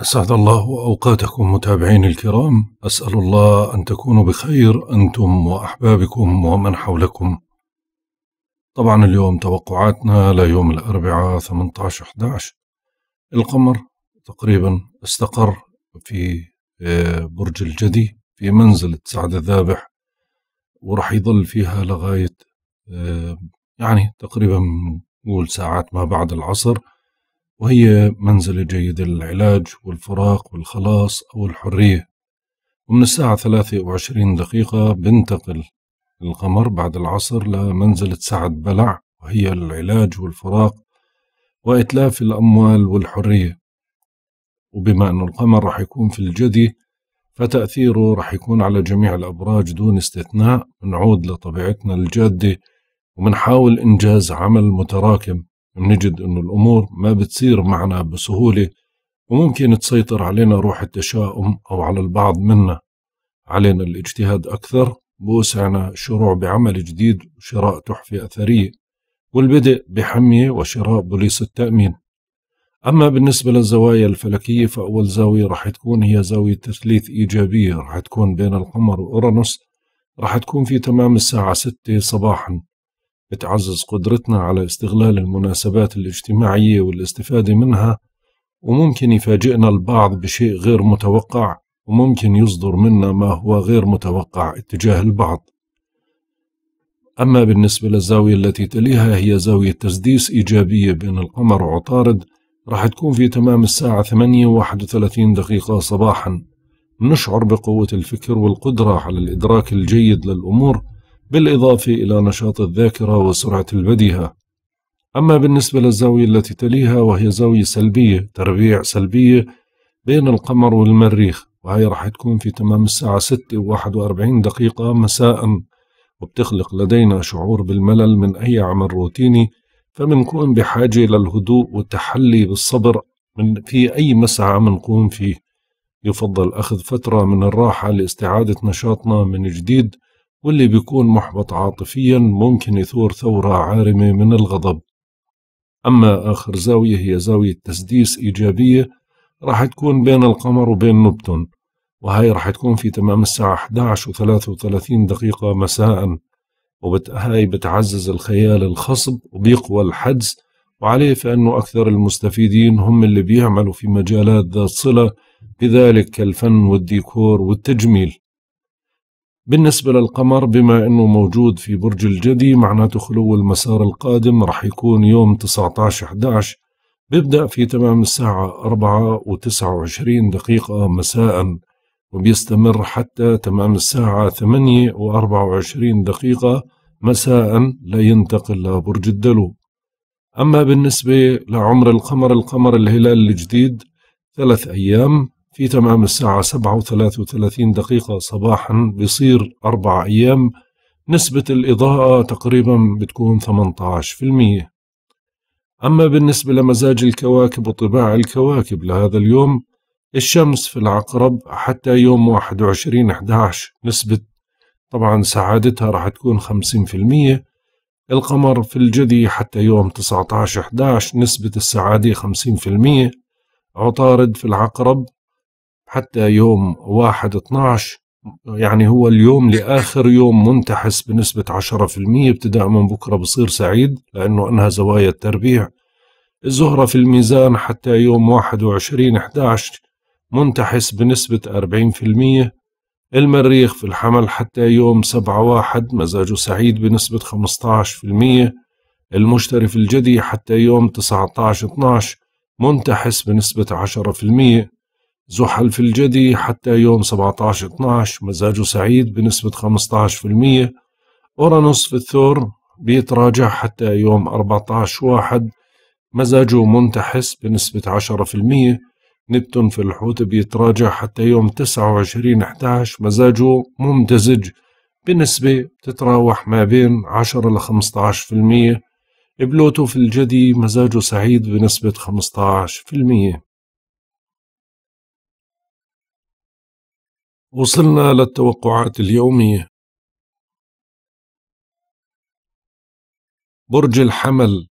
أسعد الله أوقاتكم متابعيني الكرام أسأل الله أن تكونوا بخير أنتم وأحبابكم ومن حولكم طبعا اليوم توقعاتنا ليوم الأربعاء 18 11 القمر تقريبا استقر في آه، برج الجدي في منزلة سعد الذابح ورح يظل فيها لغاية آه، يعني تقريبا نقول ساعات ما بعد العصر وهي منزلة جيدة للعلاج والفراق والخلاص أو الحرية ومن الساعة ثلاثة وعشرين دقيقة بنتقل القمر بعد العصر لمنزلة سعد بلع وهي العلاج والفراق وإتلاف الأموال والحرية وبما أن القمر رح يكون في الجدي فتأثيره رح يكون على جميع الأبراج دون استثناء بنعود لطبيعتنا الجادة وبنحاول إنجاز عمل متراكم بنجد أن الامور ما بتصير معنا بسهوله وممكن تسيطر علينا روح التشاؤم او على البعض منا علينا الاجتهاد اكثر بوسعنا الشروع بعمل جديد وشراء تحفه اثريه والبدء بحميه وشراء بوليس التامين أما بالنسبة للزوايا الفلكية فأول زاوية راح تكون هي زاوية تثليث إيجابية راح تكون بين القمر وأورانوس راح تكون في تمام الساعة ستة صباحا بتعزز قدرتنا على استغلال المناسبات الاجتماعية والاستفادة منها وممكن يفاجئنا البعض بشيء غير متوقع وممكن يصدر منا ما هو غير متوقع اتجاه البعض أما بالنسبة للزاوية التي تليها هي زاوية تسديس إيجابية بين القمر وعطارد راح تكون في تمام الساعة 8 و 31 دقيقة صباحا نشعر بقوة الفكر والقدرة على الإدراك الجيد للأمور بالإضافة إلى نشاط الذاكرة وسرعة البديهة أما بالنسبة للزاوية التي تليها وهي زاوية سلبية تربيع سلبية بين القمر والمريخ وهي راح تكون في تمام الساعة 6 و 41 دقيقة مساء وبتخلق لدينا شعور بالملل من أي عمل روتيني فمنكون بحاجة للهدوء والتحلي بالصبر من في أي مسعى منقوم فيه يفضل أخذ فترة من الراحة لاستعادة نشاطنا من جديد واللي بيكون محبط عاطفيا ممكن يثور ثورة عارمة من الغضب أما آخر زاوية هي زاوية تسديس إيجابية راح تكون بين القمر وبين نبتون وهي راح تكون في تمام الساعة 11 و 33 دقيقة مساءً وهاي بتعزز الخيال الخصب وبيقوى الحدس وعليه فإنه أكثر المستفيدين هم اللي بيعملوا في مجالات ذات صلة بذلك كالفن والديكور والتجميل بالنسبة للقمر بما أنه موجود في برج الجدي معناته خلو المسار القادم رح يكون يوم 19 11 بيبدأ في تمام الساعة 4 و29 دقيقة مساء وبيستمر حتى تمام الساعة 8 و24 دقيقة مساء لا ينتقل لبرج الدلو أما بالنسبة لعمر القمر القمر الهلال الجديد ثلاث أيام في تمام الساعة سبعة وثلاثة وثلاثين دقيقة صباحا بصير أربع أيام نسبة الإضاءة تقريبا بتكون 18% أما بالنسبة لمزاج الكواكب وطباع الكواكب لهذا اليوم الشمس في العقرب حتى يوم 21 11 نسبة طبعا سعادتها راح تكون 50% القمر في الجدي حتى يوم 19 11 نسبة السعادة 50% عطارد في العقرب حتى يوم واحد 12 يعني هو اليوم لآخر يوم منتحس بنسبة 10% ابتداء من بكرة بصير سعيد لأنه أنهى زوايا التربيع الزهرة في الميزان حتى يوم 21 11 منتحس بنسبة 40% المريخ في الحمل حتى يوم 7 1 مزاجه سعيد بنسبة 15% المشتري في الجدي حتى يوم 19 12 منتحس بنسبة المية زحل في الجدي حتى يوم 17/12 مزاجه سعيد بنسبة 15% أورانوس في الثور بيتراجع حتى يوم 14/1 مزاجه منتحس بنسبة 10% نبتون في الحوت بيتراجع حتى يوم 29/11 مزاجه ممتزج بنسبة تتراوح ما بين 10 ل 15% بلوتو في الجدي مزاجه سعيد بنسبة 15% وصلنا للتوقعات اليومية برج الحمل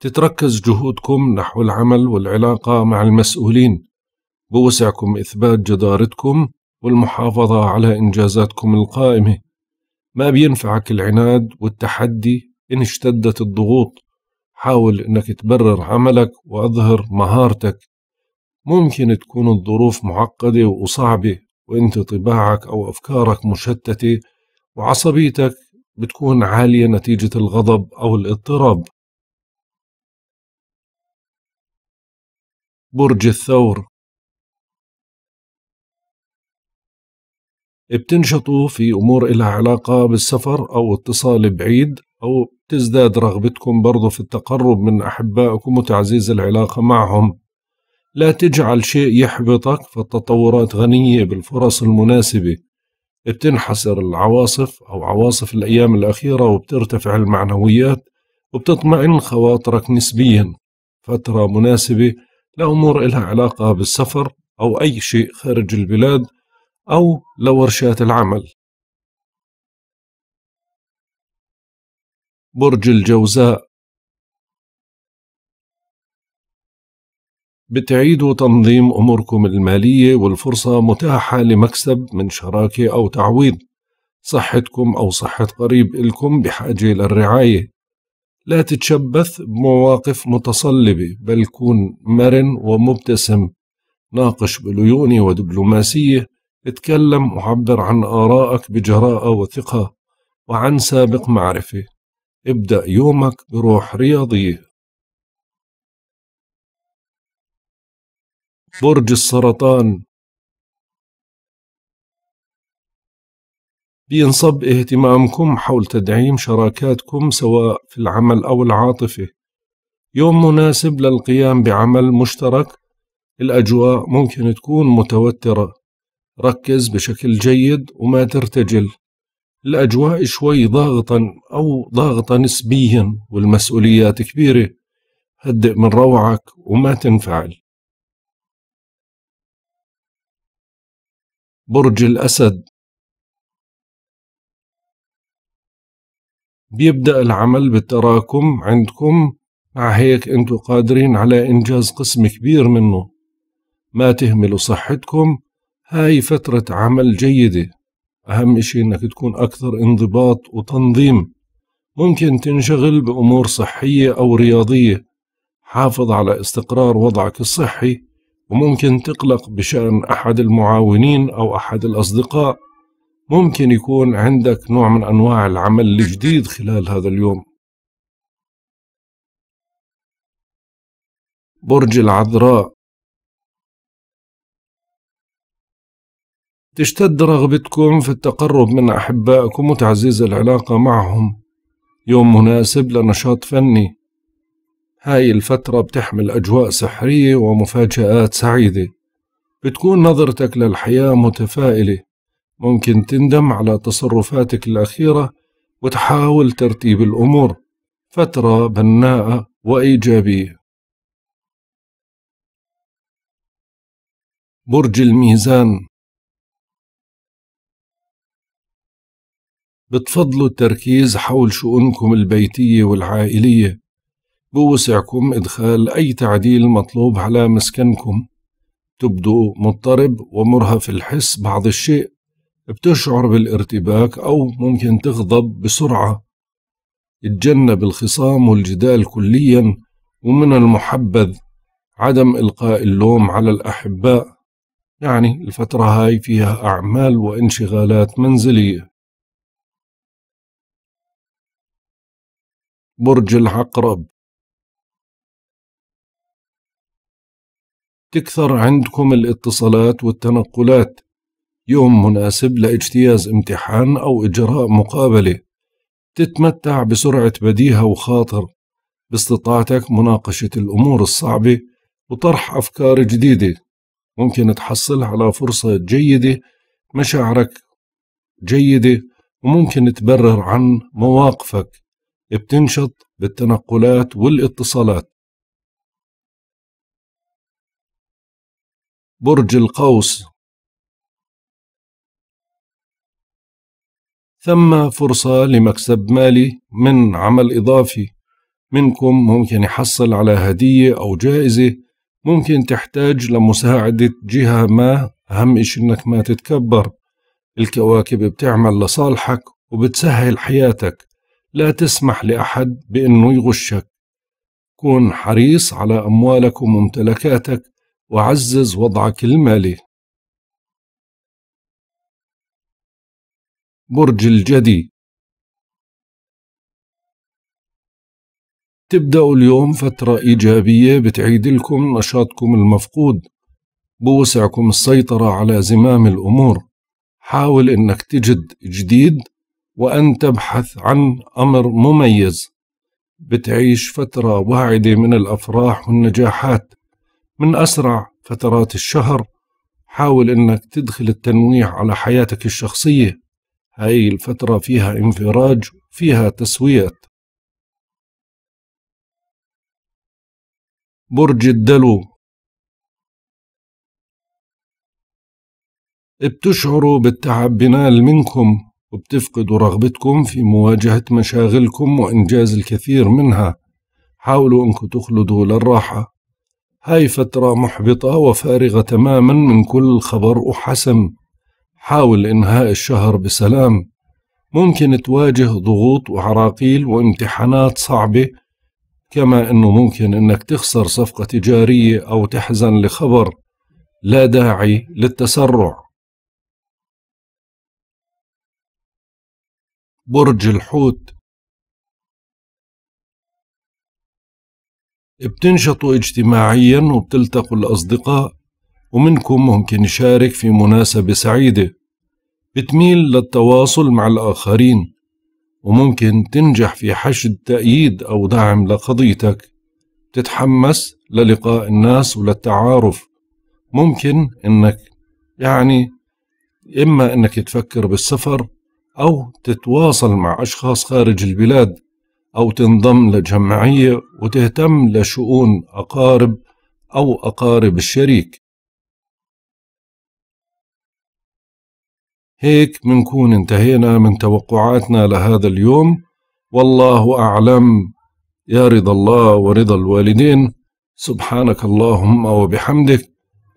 تتركز جهودكم نحو العمل والعلاقة مع المسؤولين بوسعكم إثبات جدارتكم والمحافظة على إنجازاتكم القائمة ما بينفعك العناد والتحدي إن اشتدت الضغوط حاول أنك تبرر عملك وأظهر مهارتك ممكن تكون الظروف معقدة وصعبة وانت طباعك أو أفكارك مشتتة وعصبيتك بتكون عالية نتيجة الغضب أو الاضطراب برج الثور بتنشطوا في أمور إلها علاقة بالسفر أو اتصال بعيد أو تزداد رغبتكم برضو في التقرب من أحبائكم وتعزيز العلاقة معهم لا تجعل شيء يحبطك فالتطورات غنية بالفرص المناسبة بتنحسر العواصف أو عواصف الأيام الأخيرة وبترتفع المعنويات وبتطمئن خواطرك نسبيا فترة مناسبة لأمور إلها علاقة بالسفر أو أي شيء خارج البلاد أو لورشات العمل برج الجوزاء بتعيدوا تنظيم أموركم المالية والفرصة متاحة لمكسب من شراكة أو تعويض صحتكم أو صحة قريب إلكم بحاجة للرعاية لا تتشبث بمواقف متصلبة بل كون مرن ومبتسم ناقش بليونة ودبلوماسية اتكلم وعبر عن آرائك بجراءة وثقة وعن سابق معرفة ابدأ يومك بروح رياضية برج السرطان بينصب اهتمامكم حول تدعيم شراكاتكم سواء في العمل أو العاطفة يوم مناسب للقيام بعمل مشترك الأجواء ممكن تكون متوترة ركز بشكل جيد وما ترتجل الأجواء شوي ضاغطا أو ضاغطة نسبيا والمسؤوليات كبيرة هدئ من روعك وما تنفعل برج الأسد بيبدأ العمل بالتراكم عندكم مع هيك انتوا قادرين على إنجاز قسم كبير منه ما تهملوا صحتكم هاي فترة عمل جيدة أهم إشي إنك تكون أكثر انضباط وتنظيم ممكن تنشغل بأمور صحية أو رياضية حافظ على استقرار وضعك الصحي وممكن تقلق بشأن أحد المعاونين أو أحد الأصدقاء ممكن يكون عندك نوع من أنواع العمل الجديد خلال هذا اليوم برج العذراء تشتد رغبتكم في التقرب من أحبائكم وتعزيز العلاقة معهم يوم مناسب لنشاط فني هاي الفترة بتحمل أجواء سحرية ومفاجآت سعيدة بتكون نظرتك للحياة متفائلة ممكن تندم على تصرفاتك الأخيرة وتحاول ترتيب الأمور فترة بناءة وإيجابية برج الميزان بتفضلوا التركيز حول شؤونكم البيتية والعائلية بوسعكم إدخال أي تعديل مطلوب على مسكنكم تبدو مضطرب ومرهف الحس بعض الشيء بتشعر بالارتباك أو ممكن تغضب بسرعة اتجنب الخصام والجدال كليا ومن المحبذ عدم إلقاء اللوم على الأحباء يعني الفترة هاي فيها أعمال وانشغالات منزلية برج العقرب تكثر عندكم الاتصالات والتنقلات يوم مناسب لاجتياز امتحان أو إجراء مقابلة تتمتع بسرعة بديهة وخاطر باستطاعتك مناقشة الأمور الصعبة وطرح أفكار جديدة ممكن تحصل على فرصة جيدة مشاعرك جيدة وممكن تبرر عن مواقفك بتنشط بالتنقلات والاتصالات برج القوس ثم فرصة لمكسب مالي من عمل إضافي منكم ممكن يحصل على هدية أو جائزة ممكن تحتاج لمساعدة جهة ما أهم إشي إنك ما تتكبر الكواكب بتعمل لصالحك وبتسهل حياتك لا تسمح لأحد بأنه يغشك كن حريص على أموالك وممتلكاتك وعزز وضعك المالي برج الجدي تبدأوا اليوم فترة إيجابية بتعيد لكم نشاطكم المفقود بوسعكم السيطرة على زمام الأمور حاول أنك تجد جديد وأن تبحث عن أمر مميز بتعيش فترة واعدة من الأفراح والنجاحات من أسرع فترات الشهر حاول إنك تدخل التنويع على حياتك الشخصية هاي الفترة فيها انفراج فيها تسويات برج الدلو بتشعروا بالتعب بنال منكم وبتفقدوا رغبتكم في مواجهة مشاغلكم وإنجاز الكثير منها حاولوا أنكم تخلدوا للراحة هاي فترة محبطة وفارغة تماما من كل خبر وحسم حاول إنهاء الشهر بسلام ممكن تواجه ضغوط وعراقيل وامتحانات صعبة كما أنه ممكن أنك تخسر صفقة تجارية أو تحزن لخبر لا داعي للتسرع برج الحوت بتنشطوا اجتماعيا وبتلتقوا الأصدقاء ومنكم ممكن يشارك في مناسبة سعيدة بتميل للتواصل مع الآخرين وممكن تنجح في حشد تأييد أو دعم لقضيتك تتحمس للقاء الناس وللتعارف ممكن إنك يعني إما إنك تفكر بالسفر أو تتواصل مع أشخاص خارج البلاد أو تنضم لجمعية وتهتم لشؤون أقارب أو أقارب الشريك هيك منكون انتهينا من توقعاتنا لهذا اليوم والله أعلم يا رضا الله ورضا الوالدين سبحانك اللهم وبحمدك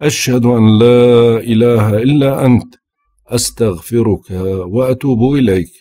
أشهد أن لا إله إلا أنت أستغفرك وأتوب إليك